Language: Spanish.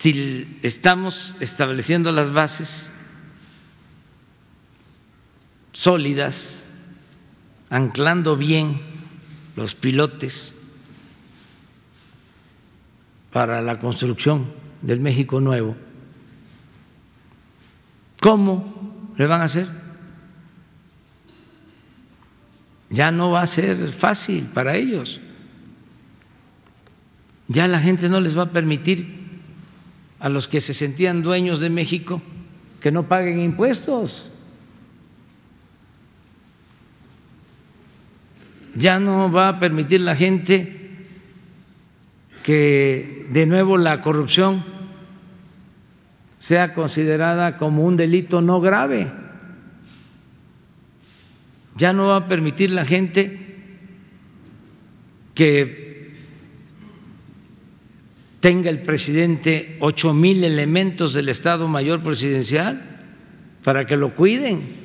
si estamos estableciendo las bases sólidas, anclando bien los pilotes para la construcción del México Nuevo, ¿cómo le van a hacer? Ya no va a ser fácil para ellos. Ya la gente no les va a permitir a los que se sentían dueños de México que no paguen impuestos. Ya no va a permitir la gente que de nuevo la corrupción sea considerada como un delito no grave. Ya no va a permitir la gente que tenga el presidente ocho mil elementos del Estado Mayor Presidencial para que lo cuiden.